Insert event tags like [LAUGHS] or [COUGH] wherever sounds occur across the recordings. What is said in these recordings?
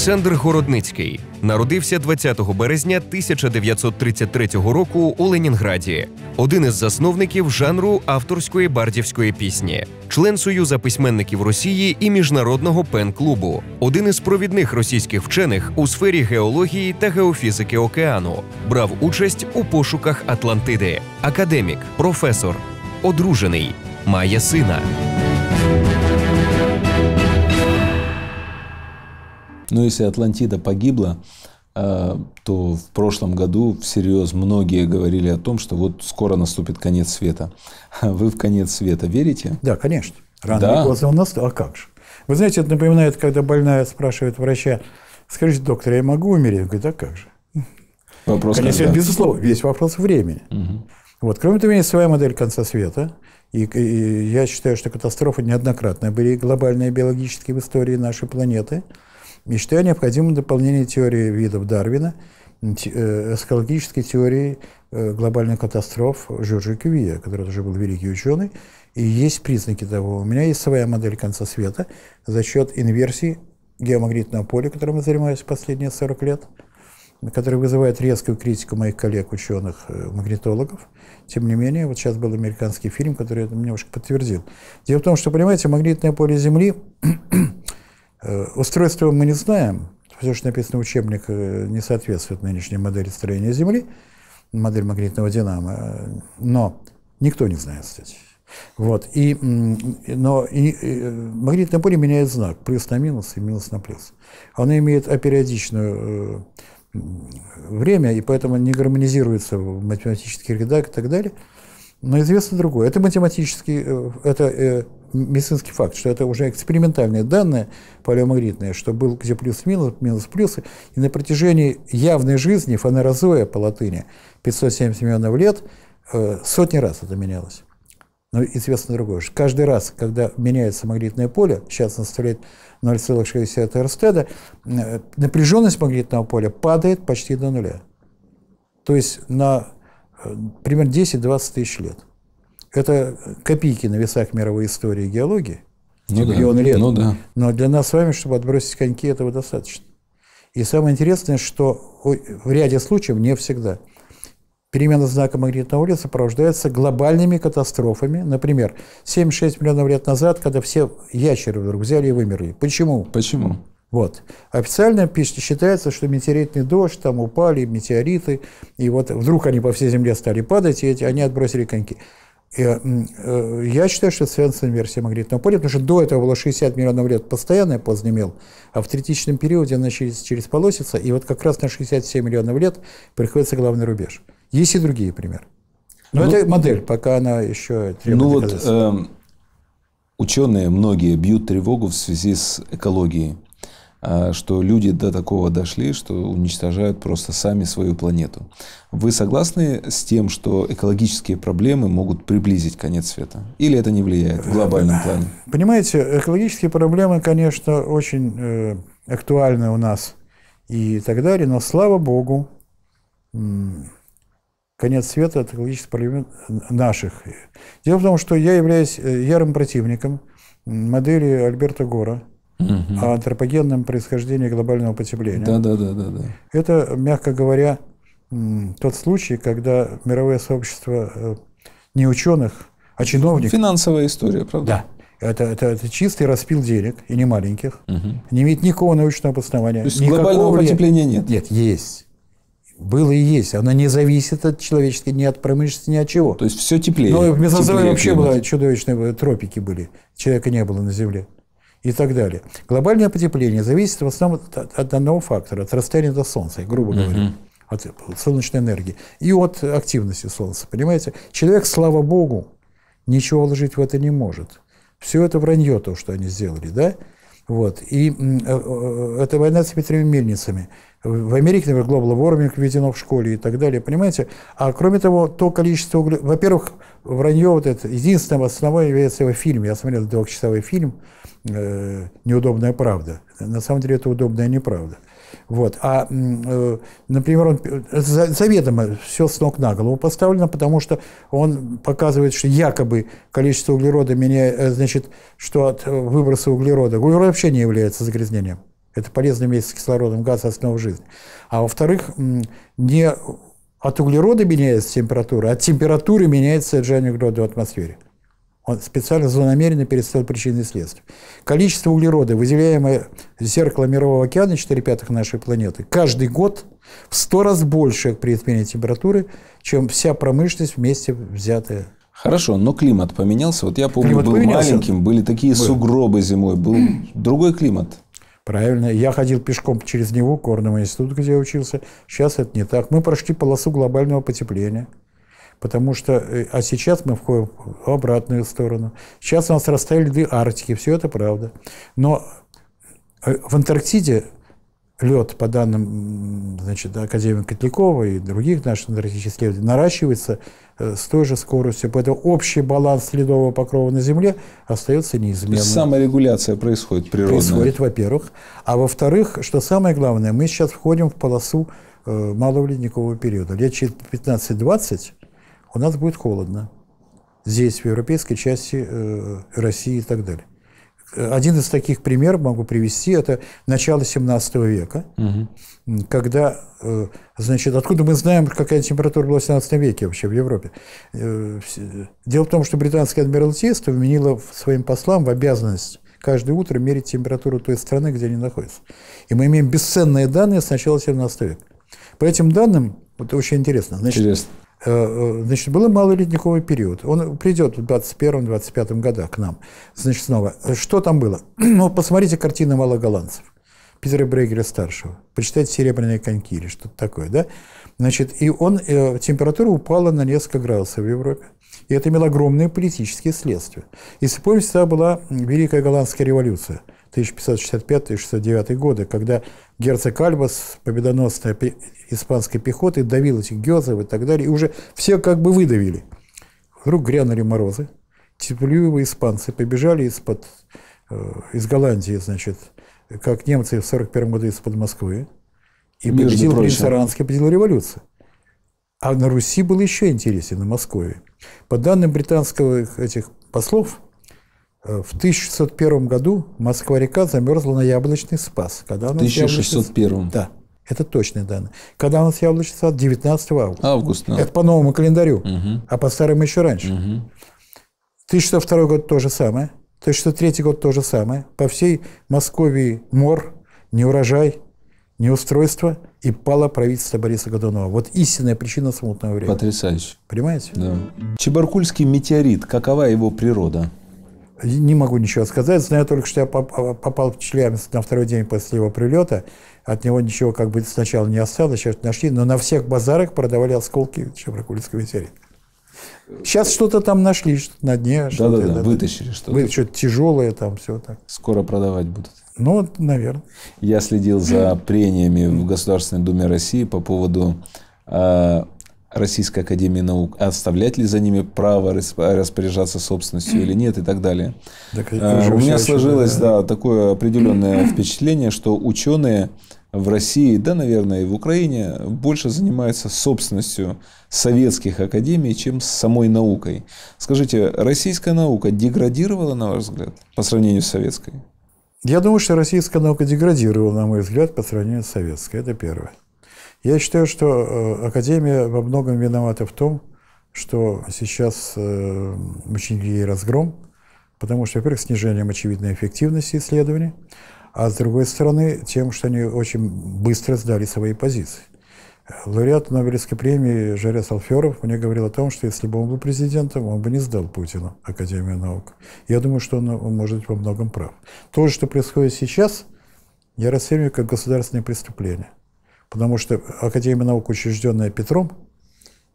Олександр Городницький народився 20 березня 1933 року у Ленінграді, один із засновників жанру авторської бардівської пісні, член Союза письменників Росії і міжнародного пен-клубу, один із провідних російських вчених у сфері геології та геофізики океану, брав участь у пошуках Атлантиди, академік, професор, одружений, має сина. Но ну, если Атлантида погибла, э, то в прошлом году всерьез многие говорили о том, что вот скоро наступит конец света. [LAUGHS] Вы в конец света верите? Да, конечно. Рано да. или поздно нас, а как же? Вы знаете, это напоминает, когда больная спрашивает врача, скажите, доктор, а я могу умереть? Он говорит, а как же? Вопрос Конечно, когда? безусловно, весь вопрос времени. Угу. Вот. Кроме того, есть своя модель конца света. И, и я считаю, что катастрофы неоднократно были глобальные биологические в истории нашей планеты – и считаю необходимым дополнение теории видов Дарвина э, эскологической теории э, глобальных катастроф Жоржа Кювия, который тоже был великий ученый, и есть признаки того. У меня есть своя модель конца света за счет инверсии геомагнитного поля, которым я занимаюсь последние 40 лет, который вызывает резкую критику моих коллег-ученых-магнитологов. Э, Тем не менее, вот сейчас был американский фильм, который это немножко подтвердил. Дело в том, что, понимаете, магнитное поле Земли Э, устройство мы не знаем. Все, что написано в учебник, э, не соответствует нынешней модели строения Земли, модель магнитного динамо. Э, но никто не знает, кстати. Вот. И, но и, и, магнитное поле меняет знак. Плюс на минус и минус на плюс. Оно имеет апериодичную время, и поэтому не гармонизируется в математических рядах и так далее. Но известно другое. Это математический, это медицинский факт, что это уже экспериментальные данные полиомагнитные, что был где плюс-минус, минус-плюс, и на протяжении явной жизни фанерозоя по латыни 570 миллионов лет э, сотни раз это менялось. Но известно другое, что каждый раз, когда меняется магнитное поле, сейчас он составляет 0,60 Эрстеда, э, напряженность магнитного поля падает почти до нуля. То есть на э, примерно 10-20 тысяч лет. Это копейки на весах мировой истории и геологии. Ну типа миллион да. лет. Ну да. Но для нас с вами, чтобы отбросить коньки, этого достаточно. И самое интересное, что в ряде случаев, не всегда, перемена знака магнитного поля сопровождается глобальными катастрофами. Например, 7-6 миллионов лет назад, когда все ящеры вдруг взяли и вымерли. Почему? Почему? Вот. Официально пишите, считается, что метеоритный дождь, там упали метеориты, и вот вдруг они по всей Земле стали падать, и эти, они отбросили коньки. И, э, я считаю, что это версия с инверсией магнитного поля, потому что до этого было 60 миллионов лет постоянная позднемел, а в третичном периоде она через, через полосица, и вот как раз на 67 миллионов лет приходится главный рубеж. Есть и другие примеры. Но ну, это модель, пока она еще требует Ну вот э, ученые многие бьют тревогу в связи с экологией. А, что люди до такого дошли, что уничтожают просто сами свою планету. Вы согласны с тем, что экологические проблемы могут приблизить конец света? Или это не влияет в глобальном э, плане? Понимаете, экологические проблемы, конечно, очень э, актуальны у нас и так далее, но слава богу, конец света от экологических проблем э, наших. Дело в том, что я являюсь э, ярым противником модели Альберта Гора – угу. о антропогенном происхождении глобального потепления. Да, да, да, да, да. Это, мягко говоря, тот случай, когда мировое сообщество э, не ученых, а чиновников... Финансовая история, правда? Да. Это, это, это чистый распил денег, и не маленьких, угу. не имеет никакого научного обоснования. То есть глобального ли... потепления нет? Нет, есть. Было и есть. Оно не зависит от человеческой, ни от промышленности, ни от чего. То есть все теплее. Но в Мезозое вообще было чудовищные э, тропики были. Человека не было на Земле и так далее. Глобальное потепление зависит в основном от, от одного фактора, от расстояния до Солнца, грубо говоря, от солнечной энергии и от активности Солнца, понимаете? Человек, слава Богу, ничего вложить в это не может. Все это вранье, то, что они сделали, да? Вот. И э, э, э, эта война с ветряными мельницами – в Америке, например, global warming введено в школе и так далее, понимаете? А кроме того, то количество углерода... Во-первых, вранье вот это, единственным основой является его фильм. Я смотрел двухчасовой фильм э, «Неудобная правда». На самом деле это удобная неправда. Вот. А, э, например, он заведомо э, все с ног на голову поставлено, потому что он показывает, что якобы количество углерода меня, значит, что от выброса углерода, углерод вообще не является загрязнением. Это полезно вместе с кислородом, газ – основа жизни. А во-вторых, не от углерода меняется температура, а от температуры меняется содержание углерода в атмосфере. Он специально злонамеренно перестал причины и следствия. Количество углерода, выделяемое зеркало Мирового океана, 4 пятых нашей планеты, каждый год в 100 раз больше при изменении температуры, чем вся промышленность вместе взятая. Хорошо, но климат поменялся. Вот я помню, климат был поменялся. маленьким, были такие был. сугробы зимой, был другой климат. Правильно. Я ходил пешком через него, Корному институт, где я учился. Сейчас это не так. Мы прошли полосу глобального потепления. Потому что, э, а сейчас мы входим в обратную сторону. Сейчас у нас растаяли две Арктики, все это правда. Но э, в Антарктиде лед, по данным значит, Академии Котлякова и других наших энергетических исследователей, наращивается э, с той же скоростью. Поэтому общий баланс ледового покрова на Земле остается неизменным. То есть саморегуляция происходит природная. Происходит, во-первых. А во-вторых, что самое главное, мы сейчас входим в полосу э, малого ледникового периода. Лет через 15-20 у нас будет холодно. Здесь, в европейской части э, России и так далее. Один из таких примеров могу привести, это начало 17 века, угу. когда, э, значит, откуда мы знаем, какая температура была в 17 веке вообще в Европе. Э, дело в том, что британское адмиралтейство вменило своим послам в обязанность каждое утро мерить температуру той страны, где они находятся. И мы имеем бесценные данные с начала 17 века. По этим данным, вот очень интересно, значит, интересно. Э, э, значит, был малый период. Он придет в 21-25 годах к нам. Значит, снова. Э, что там было? [CLEARS THROAT] Ну, посмотрите картины голландцев Питера Брейгеля-старшего. Почитайте «Серебряные коньки» или что-то такое, да? Значит, и он, температура упала на несколько градусов в Европе. И это имело огромные политические следствия. И вспомните, была Великая Голландская революция – 1565-1609 годы, когда герцог Альбас, победоносная испанской пехоты, давил этих гезов и так далее, и уже все как бы выдавили. Вдруг грянули морозы, теплюевые испанцы побежали из-под, э, из Голландии, значит, как немцы в 1941 году из-под Москвы, и Между победил принц Аранский, победила революция. А на Руси было еще интереснее, на Москве. По данным британского этих послов, Э, в 1601 году Москва-река замерзла на Яблочный Спас. Когда в 1601? Яблочный... Да, это точные данные. Когда у нас Яблочный Спас? 19 августа. Август, да. Это по новому календарю, угу. а по старому еще раньше. Угу. 1602 год то же самое. 1603 год то же самое. По всей Московии мор, неурожай, неустройство и пало правительство Бориса Годунова. Вот истинная причина смутного времени. Потрясающе. Понимаете? Да. Чебаркульский метеорит. Какова его природа? Не могу ничего сказать. Знаю только, что я попал в Челябинск на второй день после его прилета. От него ничего как бы сначала не осталось, сейчас нашли. Но на всех базарах продавали осколки Чебракульского ветерина. Сейчас что-то там нашли, что на дне. Да, что-то, да, да, да, вытащили что-то. Вы, что-то тяжелое там, все так. Скоро продавать будут. Ну, наверное. Я следил за прениями в Государственной Думе России по поводу э, Российской Академии Наук, а оставлять ли за ними право распоряжаться собственностью или нет и так далее. Так, э, у меня сложилось да, да, такое определенное [CLEARS THROAT] впечатление, что ученые в России, да, наверное, и в Украине больше занимаются собственностью советских академий, чем с самой наукой. Скажите, российская наука деградировала, на ваш взгляд, по сравнению с советской? Я думаю, что российская наука деградировала, на мой взгляд, по сравнению с советской. Это первое. Я считаю, что э, Академия во многом виновата в том, что сейчас э, очень ей разгром, потому что, во-первых, снижением очевидной эффективности исследований, а с другой стороны, тем, что они очень быстро сдали свои позиции. Лауреат Нобелевской премии Жарес Алферов мне говорил о том, что если бы он был президентом, он бы не сдал Путину Академию наук. Я думаю, что он, может быть во многом прав. То, же, что происходит сейчас, я расцениваю как государственное преступление. Потому что Академия наук, учрежденная Петром,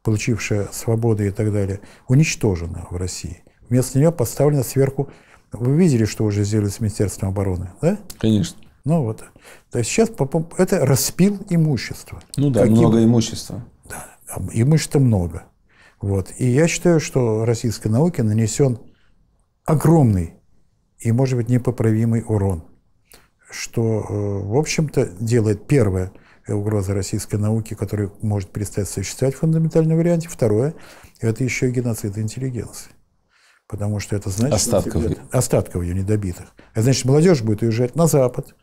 получившая свободы и так далее, уничтожена в России. Вместо нее поставлена сверху... Вы видели, что уже сделали с Министерством обороны, да? Конечно. Ну вот. То есть сейчас это распил имущества. Ну да, Каким... много имущества. Да, имущества много. Вот. И я считаю, что российской науке нанесен огромный и, может быть, непоправимый урон, что, э, в общем-то, делает первое – угроза российской науки, которая может перестать существовать в фундаментальном варианте. Второе – это еще и геноцид интеллигенции. Потому что это значит... Остатков. Интеллект, остатков ее недобитых. Это значит, молодежь будет уезжать на Запад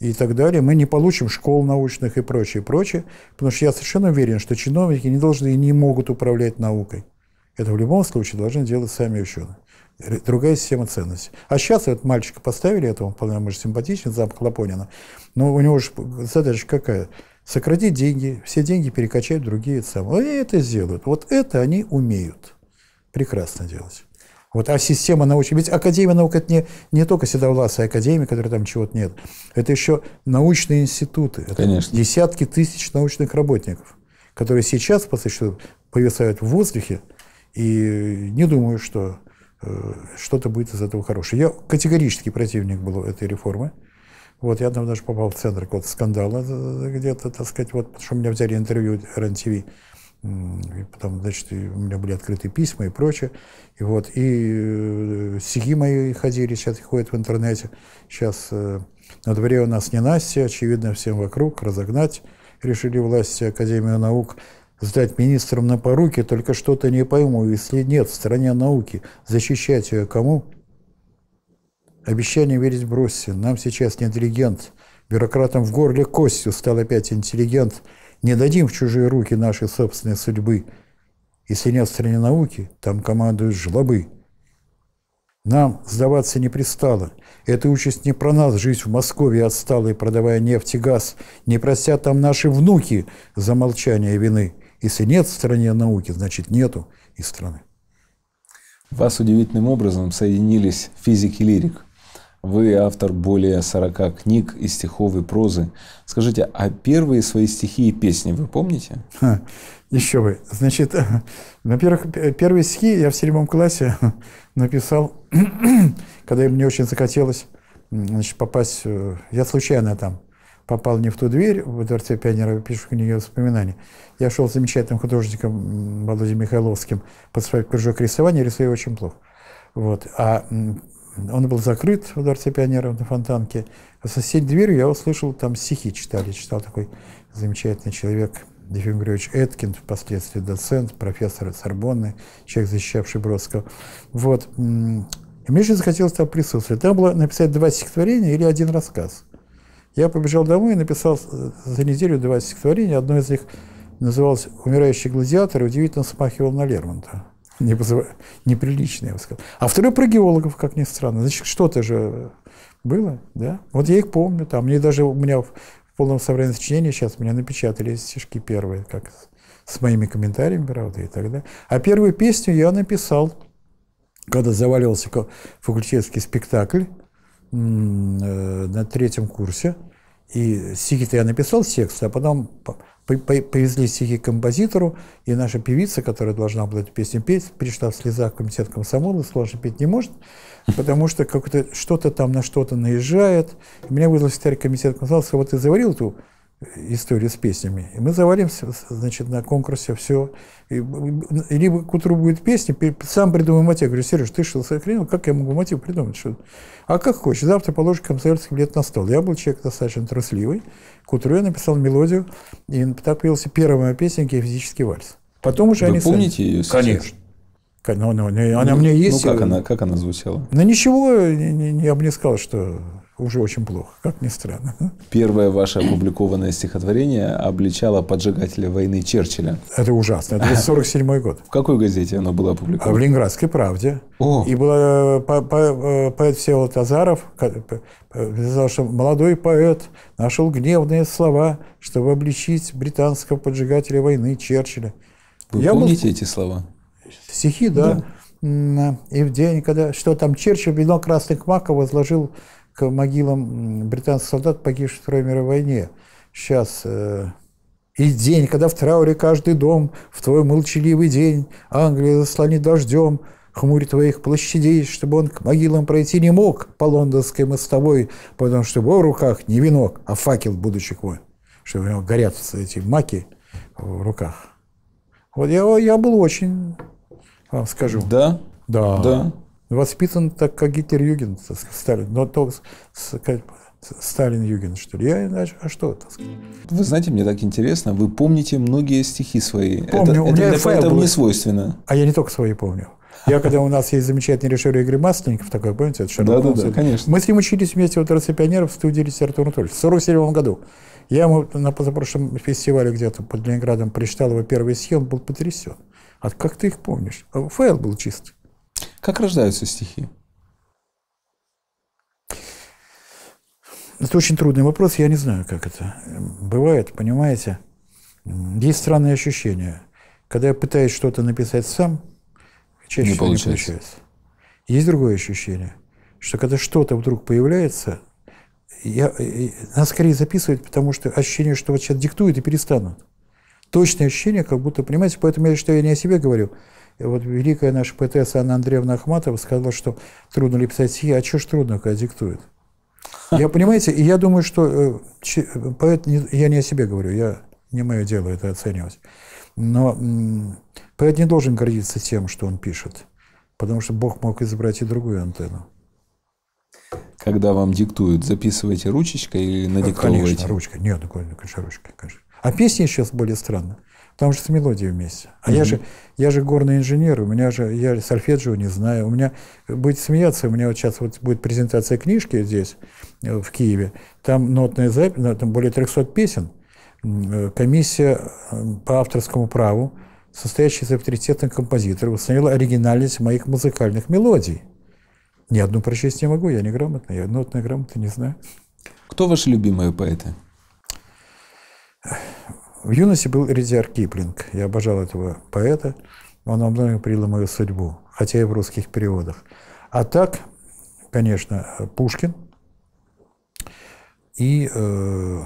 и так далее. Мы не получим школ научных и прочее, прочее. Потому что я совершенно уверен, что чиновники не должны и не могут управлять наукой. Это в любом случае должны делать сами ученые другая система ценностей. А сейчас вот мальчика поставили, этого вполне может симпатичный, зам Лапонина, но у него же задача какая? Сократить деньги, все деньги перекачать в другие цели. Они это сделают. Вот это они умеют прекрасно делать. Вот, а система научная... Ведь Академия наук – это не, не только седовласая академия, которой там чего-то нет. Это еще научные институты. Это Конечно. десятки тысяч научных работников, которые сейчас, по существу, повисают в воздухе, и не думаю, что Э, что-то будет из этого хорошее. Я категорический противник был этой реформы. Вот, я там даже попал в центр вот то скандала э, э, где-то, так сказать, вот, потому что меня взяли интервью РНТВ, и потом, значит, у меня были открытые письма и прочее, и вот, и сиги мои ходили, сейчас ходят в интернете, сейчас на дворе у нас не Настя, очевидно, всем вокруг разогнать, решили власти Академию наук, сдать министрам на поруки, только что-то не пойму, если нет в стране науки, защищать ее кому? Обещание верить бросьте, нам сейчас не интеллигент, бюрократам в горле костью стал опять интеллигент, не дадим в чужие руки нашей собственной судьбы. Если нет в стране науки, там командуют жлобы. Нам сдаваться не пристало. Эта участь не про нас, жизнь в Москве отсталой, продавая нефть и газ. Не простят там наши внуки за молчание вины. Если нет в стране науки, значит нету и страны. Вас удивительным образом соединились физик и лирик. Вы автор более 40 книг и стихов, и прозы. Скажите, а первые свои стихи и песни вы помните? Ха, еще бы. Значит, [LAUGHS] во-первых, первые стихи я в седьмом классе [LAUGHS] написал, [CLEARS THROAT] когда мне очень захотелось значит, попасть... Э, я случайно там попал не в ту дверь в Дворце пионеров, пишу книги воспоминаний. Я шел с замечательным художником Володей Михайловским под свой кружок рисования, рисую очень плохо. Вот. А он был закрыт в Дворце пионеров на Фонтанке. А со соседней дверью я услышал, там стихи читали. Читал такой замечательный человек, Ефим Григорьевич Эткин, впоследствии доцент, профессор Сорбонны, человек, защищавший Бродского. Вот. И мне же захотелось там присутствовать. Надо было написать два стихотворения или один рассказ. Я побежал домой и написал э, за неделю два стихотворения. Одно из них называлось «Умирающий гладиатор» и удивительно смахивал на Лермонта. Не Неприлично, я бы сказал. А второй про геологов, как ни странно. Значит, что-то же было, да? Вот я их помню. Там. Мне даже у меня в полном собрании сочинений сейчас меня напечатали стишки первые, как с моими комментариями, правда, и так далее. А первую песню я написал, когда заваливался факультетский спектакль Э, на третьем курсе, и стихи-то я написал текст, а потом повезли стихи композитору, и наша певица, которая должна была эту песню петь, пришла в слезах в комитет комсомола, и сказала, что петь не может, потому что как-то что-то там на что-то наезжает. И меня вызвал секретарь комитета комсомола, сказал, вот ты заварил эту истории с песнями. И мы заварим, значит, на конкурсе все. И, и, либо к утру будет песня, сам придумай мотив. Я говорю, Сереж, ты что, сохранил? Как я могу мотив придумать? Что? А как хочешь, завтра положи комсомольский билет на стол. Я был человек достаточно трусливый. К утру я написал мелодию, и так появился первая моя песня физический вальс». Потом уже Вы они помните сами... ее? Сейчас? Конечно. Ну, ну, ну, она, она, она ну, мне есть. Ну, как э, она, как она звучала? Ну, ничего, я бы не сказал, что уже очень плохо, как ни странно. Первое ваше опубликованное стихотворение обличало поджигателя войны Черчилля. Это ужасно. Это 1947 год. В какой газете оно было опубликовано? В «Ленинградской правде». О. И было э, э, поэт Всеволод Азаров, сказал, что молодой поэт нашел гневные слова, чтобы обличить британского поджигателя войны Черчилля. Вы Я помните был... эти слова? Стихи, да. да. И в день, когда... Что там, Черчилль вино красных маков возложил к могилам британских солдат, погибших в Второй мировой войне. Сейчас э, и день, когда в трауре каждый дом, в твой молчаливый день Англия заслонит дождем хмурит твоих площадей, чтобы он к могилам пройти не мог по лондонской мостовой, потому что в его руках не венок, а факел будущих войн, что у него горят эти маки в руках. Вот я, я был очень, вам скажу. Да? Да. Да. Воспитан так, как Гитлер-Юген, Сталин. Но только сказать, Сталин-Юген, что ли. Я иначе, а что, это? Вы знаете, мне так интересно, вы помните многие стихи свои. Помню, это, у меня это для поэтов не свойственно. А я не только свои помню. Я когда у нас есть замечательный режиссер Игорь Масленников, такой, помните, это Шерлок Да, да, да, конечно. Мы с ним учились вместе в отрасли пионеров в студии Александра Анатольевича в 47 году. Я ему на позапрошлом фестивале где-то под Ленинградом прочитал его первый стихи, он был потрясен. А как ты их помнишь? Файл был чистый. Как рождаются стихи? Это очень трудный вопрос, я не знаю, как это бывает, понимаете. Есть странные ощущения. Когда я пытаюсь что-то написать сам, чаще не получается. не получается. Есть другое ощущение, что когда что-то вдруг появляется, я, надо скорее записывать, потому что ощущение, что вот сейчас диктуют и перестанут. Точное ощущение, как будто, понимаете, поэтому я считаю, я не о себе говорю, вот великая наша ПТС Анна Андреевна Ахматова сказала, что трудно ли писать стихи, а что ж трудно, когда диктует? [LAUGHS] Я, понимаете, я думаю, что э, поэт, не я не о себе говорю, я не мое дело это оценивать, но поэт не должен гордиться тем, что он пишет, потому что Бог мог изобрать и другую антенну. Когда вам диктуют, записываете ручечкой или надиктовываете? Конечно, ручка. Нет, ну, конечно, ручка, конечно. А песни сейчас более странно. Там же с мелодией вместе. А mm-hmm. я же я же горный инженер, у меня же я сольфеджио не знаю, у меня будет смеяться, у меня вот сейчас вот будет презентация книжки здесь э, в Киеве, там нотная запись, там более 300 песен, э, комиссия э, по авторскому праву, состоящая из авторитетных композиторов, установила оригинальность моих музыкальных мелодий. Ни одну прочесть не могу, я не грамотный, я нотная грамота не знаю. Кто ваши любимые поэты? В юности был Ридзиар Киплинг. Я обожал этого поэта. Он во многом принял мою судьбу, хотя и в русских переводах. А так, конечно, Пушкин. И э,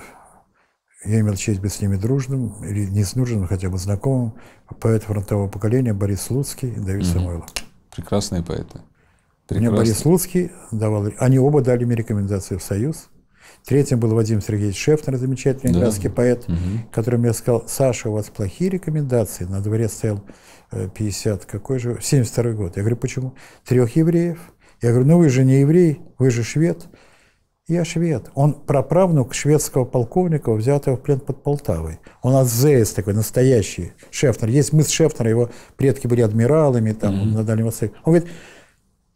я имел честь быть с ними дружным, или не с дружным, хотя бы знакомым, поэт фронтового поколения Борис Луцкий и Давид угу. Самойлов. Прекрасные поэты. Прекрасные. Мне Борис Луцкий давал... Они оба дали мне рекомендации в «Союз». Третьим был Вадим Сергеевич Шефнер, замечательный да. поэт, угу. которому я сказал, Саша, у вас плохие рекомендации. На дворе стоял 50, э, какой же, 72 год. Я говорю, почему? Трех евреев. Я говорю, ну вы же не еврей, вы же швед. Я швед. Он праправнук шведского полковника, взятого в плен под Полтавой. Он азеец такой, настоящий, Шефнер. Есть мыс Шефнера, его предки были адмиралами там mm-hmm. на Дальнем Востоке. Он говорит,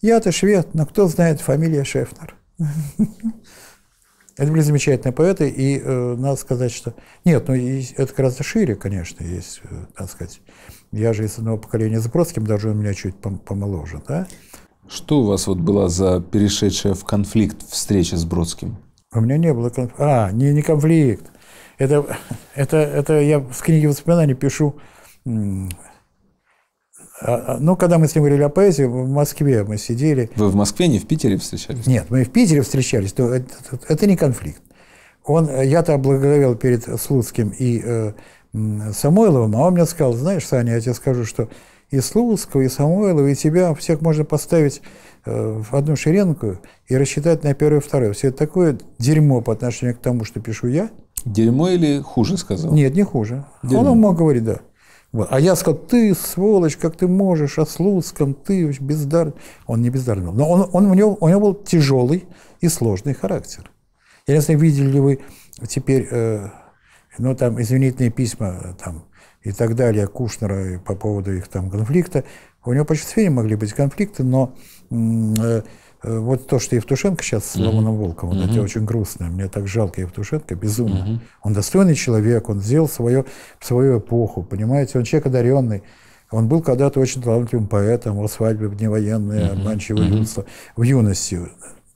я-то швед, но кто знает фамилия Шефнер? [LAUGHS] Это были замечательные поэты, и э, надо сказать, что... Нет, ну и, это гораздо шире, конечно, есть, э, так сказать. Я же из одного поколения с Бродским, даже он меня чуть пом помоложе, да? Что у вас вот была за перешедшая в конфликт встреча с Бродским? У меня не было конфликта. А, не, не конфликт. Это, это, это я с книги воспоминаний пишу а, а, ну, когда мы с ним говорили о поэзии, в Москве мы сидели. Вы в Москве, не в Питере встречались? Нет, мы в Питере встречались, то это, это не конфликт. Он, я-то благоговел перед Слуцким и э, Самойловым, а он мне сказал, знаешь, Саня, я тебе скажу, что и Слуцкого, и Самойлова, и тебя всех можно поставить э, в одну шеренку и рассчитать на первое и второе. Все это такое дерьмо по отношению к тому, что пишу я. Дерьмо или хуже сказал? Нет, не хуже. Дерьмо. Он мог говорить, да. Вот. А я сказал, ты, сволочь, как ты можешь, о а Слуцком, ты бездарный. Он не бездарный был, но он, он, у, него, у него был тяжелый и сложный характер. Я не знаю, видели ли вы теперь, э, ну, там, извинительные письма там, и так далее Кушнера по поводу их там конфликта. У него почти все могли быть конфликты, но э, Э, вот то, что Евтушенко сейчас с Ломаном Волком, вот это очень грустно. Мне так жалко Евтушенко, безумно. Он достойный человек, он сделал свое, свою эпоху, понимаете? Он человек одаренный. Он был когда-то очень талантливым поэтом, о свадьбе в невоенное, обманчивое людство, в юности.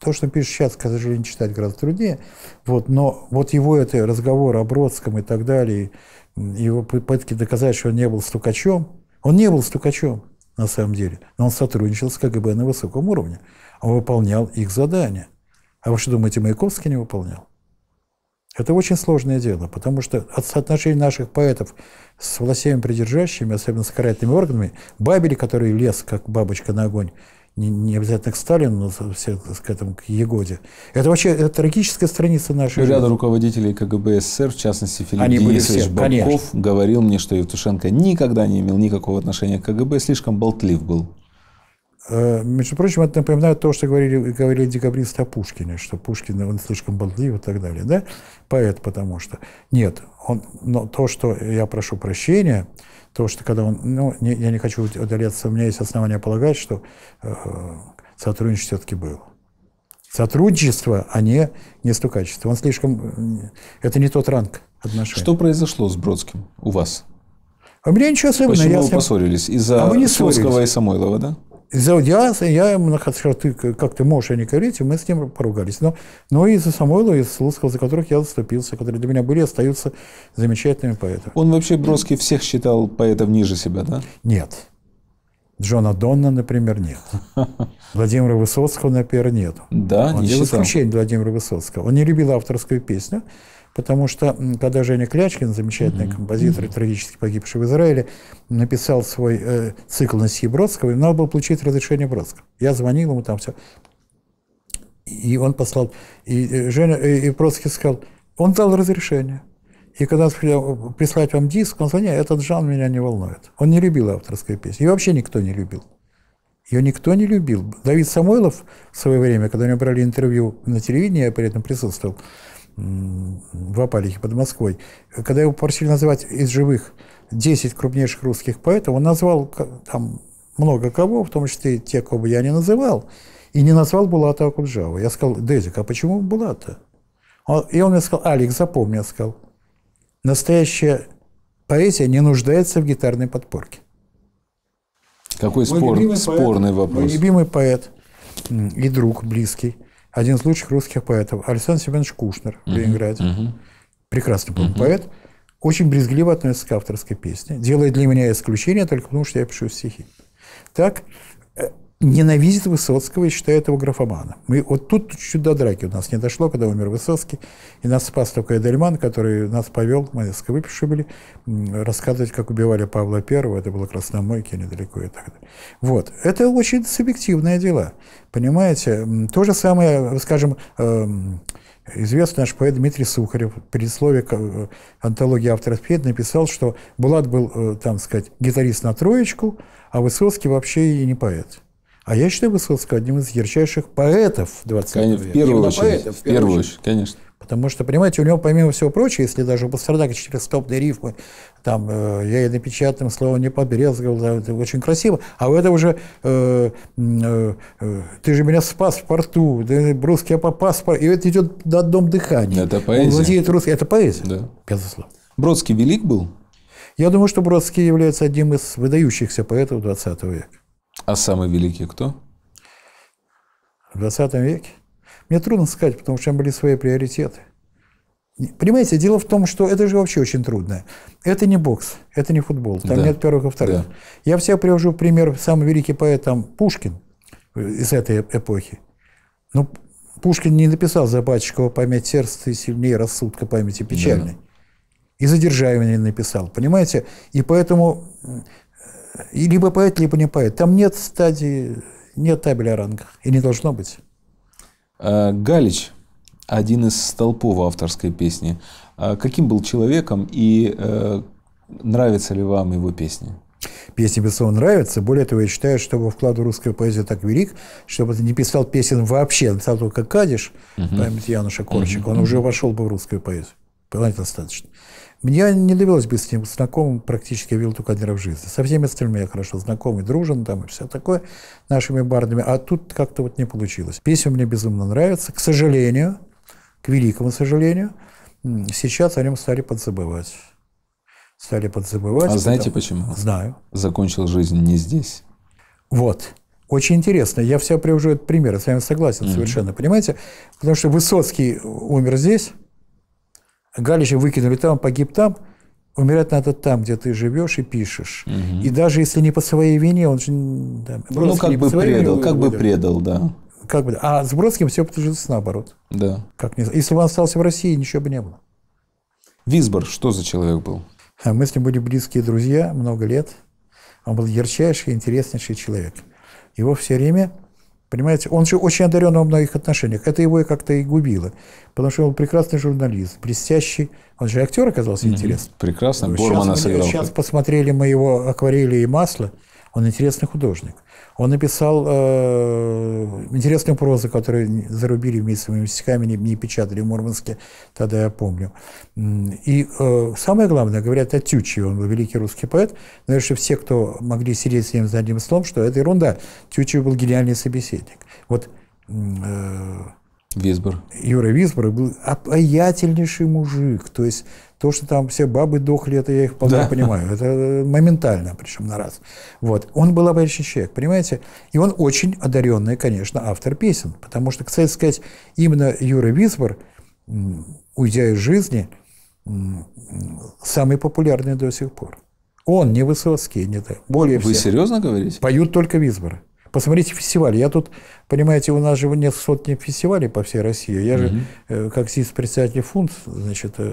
То, что пишет сейчас, к сожалению, читать гораздо труднее. Вот, но вот его это разговор о Бродском и так далее, его попытки доказать, что он не был стукачом, он не был стукачом на самом деле, но он сотрудничал с КГБ на высоком уровне. Он выполнял их задания. А вы что думаете, Маяковский не выполнял? Это очень сложное дело, потому что от соотношения наших поэтов с властями придержащими, особенно с карательными органами, Бабель, который лез как бабочка на огонь, не, не обязательно к Сталину, но все, к, этому, к Егоде. Это вообще это трагическая страница нашей ну, Ряд жизни. руководителей КГБ СССр, в частности Филипп Они Денисович Бабков, говорил мне, что Евтушенко никогда не имел никакого отношения к КГБ, слишком болтлив был. Э, между прочим, это напоминает то, что говорили, говорили декабристы о Пушкине, что Пушкин, он слишком болтлив и так далее, да? Поэт, потому что... Нет, он, но то, что я прошу прощения, то, что когда он... Ну, не, я не хочу удаляться, у меня есть основания полагать, что э, сотрудничество все-таки было. Сотрудничество, а не, не стукачество. Он слишком... Э, это не тот ранг отношений. Что произошло с Бродским у вас? А у ничего особенного. Почему я вы ним... поссорились? Из-за а Сольского и Самойлова, да? из-за Диаса я ему сказал, ты как ты можешь, я а не и мы с ним поругались. Но, но и за Самойлова, и за Слуцкого, за которых я заступился, которые для меня были, остаются замечательными поэтами. Он вообще Бродский всех считал поэтов ниже себя, да? Нет. Джона Донна, например, нет. [LAUGHS] Владимира Высоцкого, например, нет. Да, Он не исключение Владимира Высоцкого. Он не любил авторскую песню. Потому что, когда Женя Клячкин, замечательный mm-hmm. композитор, трагически погибший в Израиле, написал свой э, цикл на стихи Бродского, ему надо было получить разрешение Бродского. Я звонил ему там все. И он послал. И, э, Женя, э, и Бродский сказал, он дал разрешение. И когда он э, прислать вам диск, он сказал, нет, этот жанр меня не волнует. Он не любил авторскую песню. И вообще никто не любил. Ее никто не любил. Давид Самойлов в свое время, когда у него брали интервью на телевидении, я при этом присутствовал, в Апалихе под Москвой, когда его попросили назвать из живых 10 крупнейших русских поэтов, он назвал там много кого, в том числе и те, кого я не называл, и не назвал Булата Акуджава. Я сказал, Дезик, а почему Булата? И он мне сказал, Алекс, запомни, я сказал, настоящая поэзия не нуждается в гитарной подпорке. Какой спор, спорный поэт, вопрос. Мой любимый поэт и друг близкий один из лучших русских поэтов, Александр Семенович Кушнер в Ленинграде. Угу. Прекрасный угу. поэт. Очень брезгливо относится к авторской песне. Делает для меня исключение только потому, что я пишу стихи. Так, э, ненавидит Высоцкого и считает его графоманом. Мы, вот тут чуть до драки у нас не дошло, когда умер Высоцкий, и нас спас только Эдельман, который нас повел, мы с выпивши были, рассказывать, как убивали Павла Первого, это было Красномойки недалеко и так далее. Вот, это очень субъективное дело, понимаете? То же самое, скажем, эм, известный наш поэт Дмитрий Сухарев в предисловии э, антологии авторов «Пед» написал, что Булат был, э, там сказать, гитарист на троечку, а Высоцкий вообще и не поэт. А я считаю Высоцкого одним из ярчайших поэтов 20 века. В первую Именно очередь. Поэтов, в первую, очередь. конечно. Потому что, понимаете, у него, помимо всего прочего, если даже у Пастернака через стопные рифмы, там, э, я и напечатанным словом не побрезговал, да, это очень красиво, а у этого уже э, э, э, «ты же меня спас в порту», да, «русский паспорт», и это идет до одном дыхания. Это поэзия. Он владеет русским. Это поэзия, да. безусловно. Бродский велик был? Я думаю, что Бродский является одним из выдающихся поэтов 20 века. А самый великий кто? В 20 веке? Мне трудно сказать, потому что там были свои приоритеты. Понимаете, дело в том, что это же вообще очень трудно. Это не бокс, это не футбол, там да. нет первых и вторых. Да. Я всегда привожу пример, самый великий поэт там Пушкин э, из этой эпохи. Ну, Пушкин не написал за батюшкова память сердца и сильнее рассудка памяти печальной. Да. И задержаемый не написал, понимаете? И поэтому и либо поэт, либо не поэт. Там нет стадии, нет табеля о рангах. И не должно быть. А, Галич, один из столпов авторской песни. А каким был человеком и э, нравятся ли вам его песни? Песни, безусловно, нравятся. Более того, я считаю, что его вклад в русскую поэзию так велик, что бы не писал песен вообще, написал только «Кадиш», угу. память Януша Корчика, угу. он уже вошел бы в русскую поэзию вполне достаточно. Мне не довелось быть с ним знакомым, практически я видел только один раз в жизни. Со всеми остальными я хорошо знаком и дружен, там, и все такое, нашими бардами, а тут как-то вот не получилось. Песня мне безумно нравится, к сожалению, к великому сожалению, сейчас о нем стали подзабывать. Стали подзабывать. А знаете потому... почему? Знаю. Закончил жизнь не здесь. Вот. Очень интересно. Я все привожу этот пример. Я с вами согласен mm-hmm. совершенно, понимаете? Потому что Высоцкий умер здесь, Галича выкинули там, погиб там. Умирать надо там, где ты живешь и пишешь. Угу. И даже если не по своей вине, он же... Да, ну, как бы предал, как бы предал, да. Как бы, а с Бродским все получилось наоборот. Да. Как не, если бы он остался в России, ничего бы не было. Висбор, что за человек был? А мы с ним были близкие друзья много лет. Он был ярчайший, интереснейший человек. Его все время Понимаете, он же очень одарен во многих отношениях. Это его и как-то и губило. Потому что он прекрасный журналист, блестящий. Он же актер оказался интересный. Прекрасно, Бормана сыграл. Сейчас посмотрели мы его акварели и масло. Он интересный художник. Он написал э, интересную прозу, которую зарубили вместе с моими стихами, не, не печатали в Мурманске, тогда я помню. И э, самое главное, говорят о Тючеве, он был великий русский поэт, Наверное, все, кто могли сидеть с ним за одним словом, что это ерунда. Тючев был гениальный собеседник. Вот э, Висбор. Юра Висбор был обаятельнейший мужик. То есть то, что там все бабы дохли, это я их вполне да. понимаю. Это э, моментально, причем на раз. Вот. Он был обычный человек, понимаете? И он очень одаренный, конечно, автор песен. Потому что, кстати сказать, именно Юра Висбор, уйдя из жизни, самый популярный до сих пор. Он, не Высоцкий, не так. Более Вы всех. серьезно говорите? Поют только Висбора. Посмотрите фестиваль. Я тут, понимаете, у нас же нет сотни фестивалей по всей России. Я угу. же, э, как сист председатель фунт, значит, э,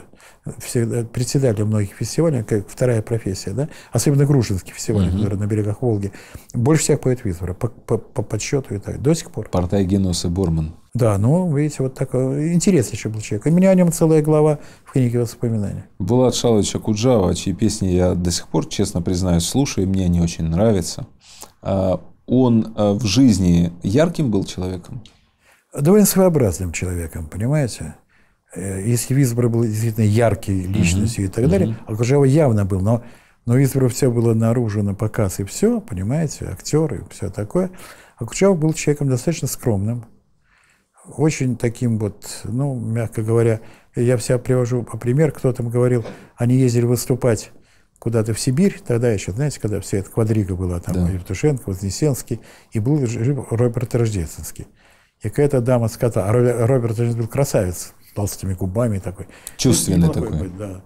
всегда председателем многих фестивалей, как вторая профессия, да? особенно Грушинский фестиваль, угу. который на берегах Волги. Больше всех поет Витвора, по, по, по подсчету и так до сих пор. Портай Генос и Борман. Да, ну, видите, вот так интересный еще был человек. У меня о нем целая глава в книге воспоминаний. Булат Шалович Акуджава, чьи песни я до сих пор, честно признаюсь, слушаю, и мне они очень нравятся. А, он а, в жизни ярким был человеком? Довольно своеобразным человеком, понимаете? Э, если Висбор был действительно яркой личностью угу. и так далее, угу. а Кужава явно был, но, но Висбору все было наружу на показ и все, понимаете, актеры, и все такое. А Кучава был человеком достаточно скромным, очень таким вот, ну, мягко говоря, я всегда привожу по пример, кто там говорил, они ездили выступать куда-то в Сибирь, тогда еще, знаете, когда вся эта квадрига была, там да. Евтушенко, Вознесенский, и был Роберт Рождественский. И какая-то дама сказала, а Роберт Рождественский был красавец, толстыми губами такой. Чувственный ну, такой. Быть, да.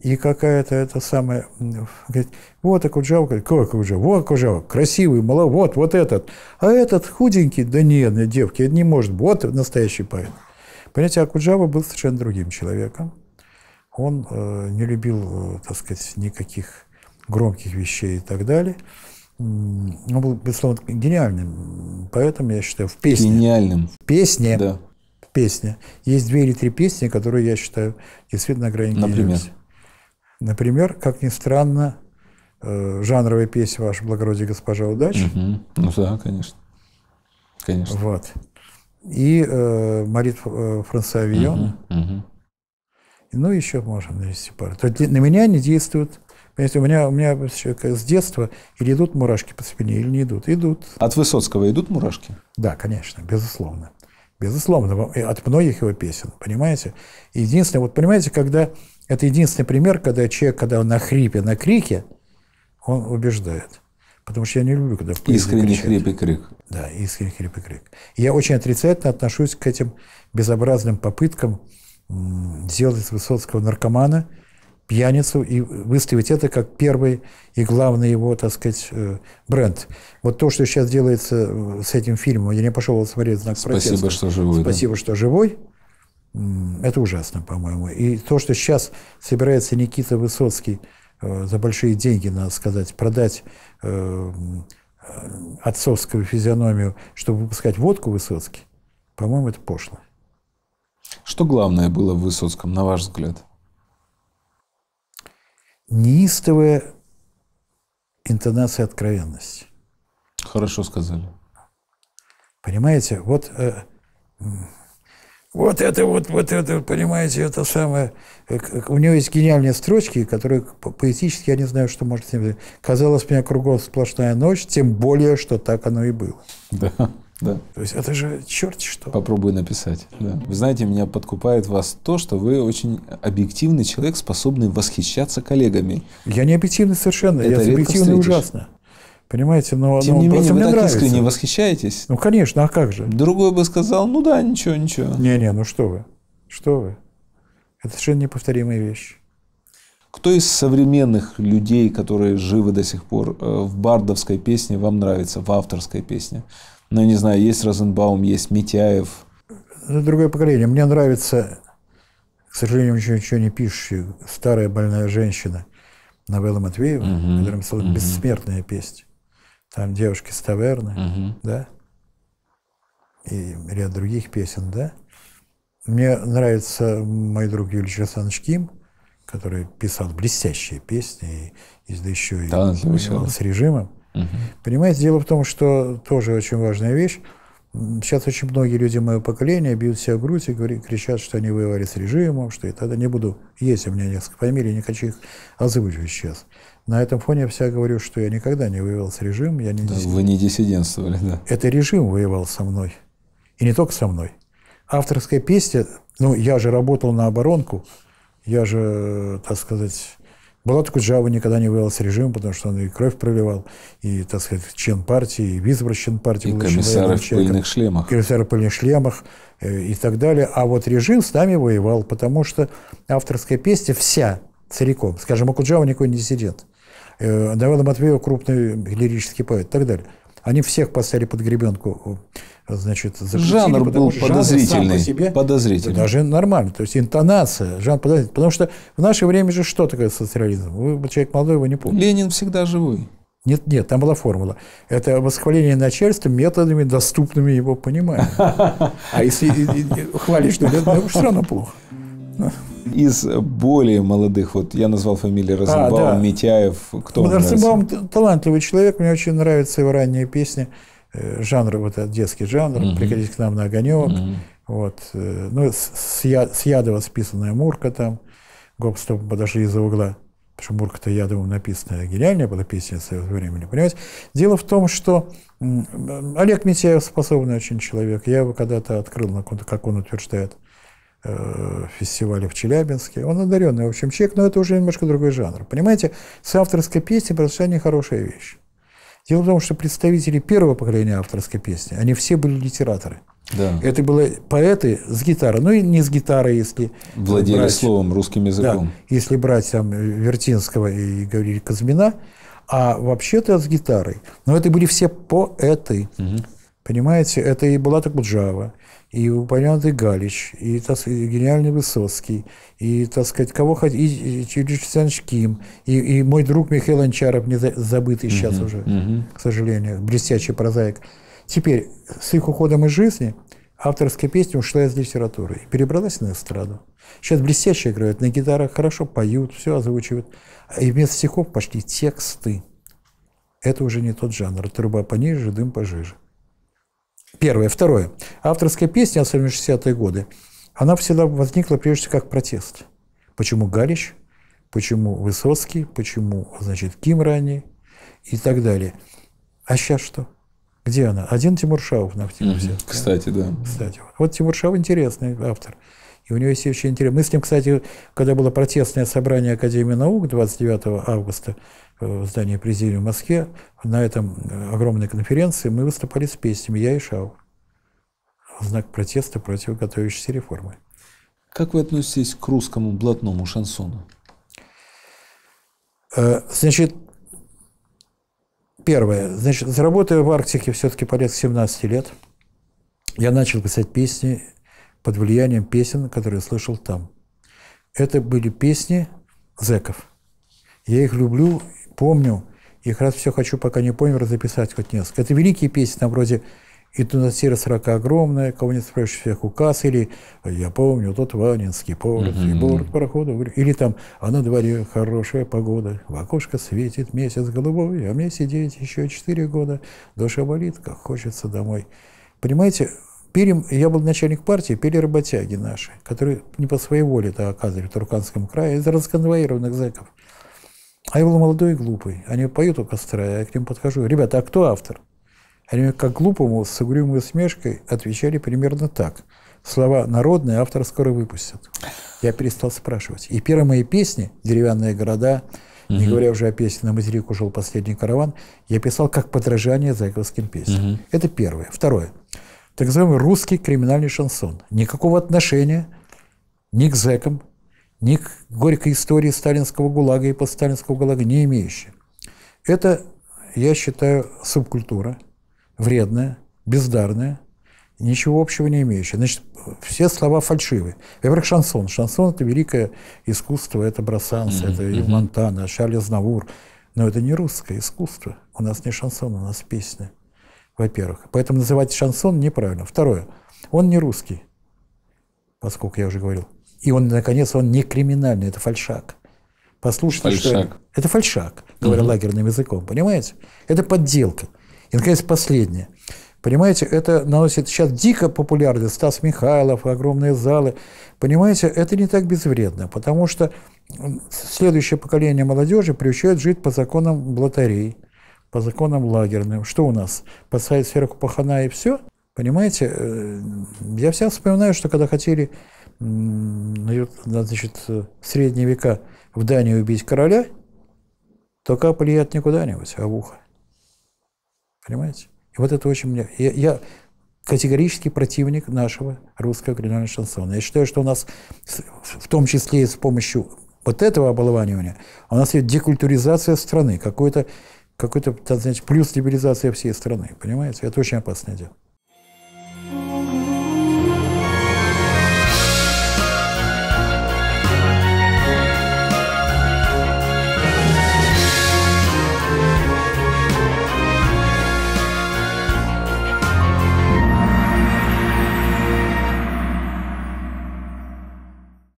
И какая-то это самая... Говорит, вот Акуджава, говорит, какой Акуджава? Вот Акуджава, красивый, мало, вот, вот этот. А этот худенький, да нет, нет, девки, это не может быть. Вот настоящий поэт. Понимаете, Акуджава был совершенно другим человеком. Он э, не любил, э, так сказать, никаких громких вещей и так далее. Он был, безусловно, гениальным поэтом, я считаю, в песне. Гениальным. В песне. Да песня. Есть две или три песни, которые, я считаю, действительно ограничены. Например? Например, как ни странно, э, жанровая песня «Ваше благородие, госпожа удачи». Угу. Ну да, конечно. конечно. Вот. И э, Марит э, Франсуа Угу. Угу. Ну, еще можем навести пару. То есть на меня они действуют Понимаете, у меня, у меня с детства или идут мурашки по спине, или не идут. Идут. От Высоцкого идут мурашки? Да, конечно, безусловно. Безусловно, от многих его песен, понимаете? Единственное, вот понимаете, когда это единственный пример, когда человек, когда он на хрипе, на крике, он убеждает. Потому что я не люблю, когда Искренний кричат. хрип и крик. Да, искренний хрип и крик. я очень отрицательно отношусь к этим безобразным попыткам сделать Высоцкого наркомана – пьяницу и выставить это как первый и главный его, так сказать, э, бренд. Вот то, что сейчас делается э, с этим фильмом, я не пошел смотреть «Знак Спасибо, протеста». Спасибо, что живой. Спасибо, да? что живой. Это ужасно, по-моему. И то, что сейчас собирается Никита Высоцкий э, за большие деньги, надо сказать, продать отцовскую физиономию, чтобы выпускать водку Высоцкий, по-моему, это пошло. Что главное было в Высоцком, на ваш взгляд? неистовая интонация откровенности. Хорошо сказали. Понимаете, вот, э, вот это вот, вот это, понимаете, это самое. Э, у него есть гениальные строчки, которые поэтически, я не знаю, что может с ним. Казалось мне кругом сплошная ночь, тем более, что так оно и было. Да. Да. То есть это же черт что. Попробую написать. Да. Вы знаете, меня подкупает вас то, что вы очень объективный человек, способный восхищаться коллегами. Я не объективный совершенно, это я объективный ужасно. Понимаете, но... Тем но не менее, мне вы так нравится. искренне восхищаетесь. Ну, конечно, а как же? Другой бы сказал, ну да, ничего, ничего. Не-не, ну что вы, что вы. Это совершенно неповторимая вещь. Кто из современных людей, которые живы до сих пор, э, в бардовской песне вам нравится, в авторской песне? ну, не знаю, есть Розенбаум, есть Митяев. Это ну, другое поколение. Мне нравится, к сожалению, ничего, ничего не пишущая старая больная женщина Новелла Матвеева, угу, которая написала угу. бессмертная песня. Там девушки с таверны, угу. да, и ряд других песен, да. Мне нравится мой друг Юрий Александрович Ким, который писал блестящие песни, и, и да еще и да, с режимом. Угу. Понимаете, дело в том, что тоже очень важная вещь. Сейчас очень многие люди моего поколения бьют себя в грудь и говорят, кричат, что они воевали с режимом, что я тогда не буду. Есть у меня несколько фамилий, не хочу их озвучивать сейчас. На этом фоне я всегда говорю, что я никогда не воевал с режимом. Я не да, диссидент. Вы не диссидентствовали, да. Это режим воевал со мной. И не только со мной. Авторская песня, ну, я же работал на оборонку, я же, так сказать, Булат Куджава никогда не воевал с режимом, потому что он и кровь проливал, и, так сказать, член партии, и визброс член партии. И комиссары в человека, пыльных шлемах. Комиссары в пыльных шлемах э, и так далее. А вот режим с нами воевал, потому что авторская песня вся целиком. Скажем, Акуджава никакой не диссидент. Давыда э, Матвеева крупный лирический поэт и так далее. Они всех поставили под гребенку значит, запретили. Жанр был что подозрительный. Жанр по себе, подозрительный. даже нормально. То есть интонация, жанр подозрительный. Потому что в наше время же что такое социализм? Вы человек молодой, его не помните. Ленин всегда живой. Нет, нет, там была формула. Это восхваление начальства методами, доступными его пониманию. [LAUGHS] А если хвалишь, то ну, все равно плохо. Из более молодых, вот я назвал фамилии а, Розенбаум, а, да. Митяев, кто Розенбаум талантливый человек, мне очень нравятся его ранние песни. Э, жанр, вот этот детский жанр, угу. «Приходите к нам на огонек», угу. вот, э, ну, с, с, я, с Ядова списанная «Мурка» там, гоп-стоп подошли из-за угла, потому что «Мурка»-то Ядовым написанная гениальная была песня советского времени, понимаете? Дело в том, что Олег Митяев способный очень человек, я его когда-то открыл, на как он утверждает, э, фестивале в Челябинске. Он одаренный, в общем, человек, но это уже немножко другой жанр. Понимаете, с авторской песней произошла нехорошая вещь. Дело в том, что представители первого поколения авторской песни, они все были литераторы. Да. Это были поэты с гитарой, ну и не с гитарой, если Владели брать, словом, русским языком. Да, если брать там э, Вертинского и говорили Казмина, а вообще-то с гитарой. Но это были все поэты. Угу. Понимаете, это и была так Такуджава, и упомянутый Галич, и, так сказать, гениальный Высоцкий, и, так сказать, кого хотите, и, и Ким, и, и мой друг Михаил Анчаров, не забытый сейчас уже, угу. к сожалению, блестящий прозаик. Теперь, с их уходом из жизни, авторская песня ушла из литературы и перебралась на эстраду. Сейчас блестяще играют на гитарах, хорошо поют, все озвучивают. И вместо стихов пошли тексты. Это уже не тот жанр. Труба пониже, дым пожиже. Первое. Второе. Авторская песня, особенно 60-е годы, она всегда возникла прежде всего как протест. Почему Галич, почему Высоцкий, почему, значит, Ким ранее и так далее. А сейчас что? Где она? Один Тимур Шауф на кстати, да. Кстати, вот. вот Тимур Шауф интересный автор. И у него есть очень интересно. Мы с ним, кстати, когда было протестное собрание Академии наук 29 августа э, в здании президиума в Москве, на этом э, огромной конференции мы выступали с песнями «Я и Шау» в знак протеста против готовящейся реформы. Как вы относитесь к русскому блатному шансону? Э, значит, первое. Значит, заработаю в Арктике все-таки порядка 17 лет. Я начал писать песни, под влиянием песен, которые слышал там. Это были песни зеков. Я их люблю, помню, и как раз все хочу, пока не помню, разописать хоть несколько. Это великие песни, там вроде «И тунасира сорока огромная», «Кого не спрашиваешь всех указ», или «Я помню, тот Ванинский порт, mm-hmm. и борт парохода», или там «А на дворе хорошая погода, в окошко светит месяц голубой, а мне сидеть еще четыре года, душа болит, как хочется домой». Понимаете, Перем, я был начальник партии, переработяги наши, которые не по своей воле это оказывали в Турканском крае, из расконвоированных зэков. А я был молодой и глупый. Они поют у костра, я к ним подхожу. Ребята, а кто автор? Они мне как глупому с угрюмой смешкой отвечали примерно так. Слова народные автор скоро выпустят. Я перестал спрашивать. И первые мои песни «Деревянные города», угу. не говоря уже о песне «На материк ушел последний караван», я писал как подражание зайковским песням. Угу. Это первое. Второе – так называемый русский криминальный шансон. Никакого отношения ни к зэкам, ни к горькой истории сталинского ГУЛАГа и постсталинского ГУЛАГа не имеющие. Это, я считаю, субкультура, вредная, бездарная, ничего общего не имеющая. Значит, все слова фальшивые. Во-первых, шансон. Шансон – это великое искусство, это Брассанс, mm-hmm. это и Монтана, Шарль Знавур. Но это не русское искусство. У нас не шансон, у нас песня во-первых. Поэтому называть шансон неправильно. Второе. Он не русский, поскольку я уже говорил. И он, наконец, он не криминальный, это фальшак. Послушайте, фальшак. что это фальшак, говоря угу. лагерным языком, понимаете? Это подделка. И, наконец, последнее. Понимаете, это наносит сейчас дико популярность. Стас Михайлов, огромные залы. Понимаете, это не так безвредно, потому что следующее поколение молодежи приучают жить по законам блатарей по законам лагерным. Что у нас? Подставить сверху пахана и все? Понимаете, э, я всегда вспоминаю, что когда хотели значит, в средние века в Дании убить короля, то капали яд не куда-нибудь, а в ухо. Понимаете? И вот это очень мне... Я, я категорический противник нашего русского криминального шансона. Я считаю, что у нас, в том числе и с помощью вот этого оболванивания, у нас есть декультуризация страны, какое-то какой-то, значит, плюс стабилизация всей страны, понимаете? Это очень опасное дело.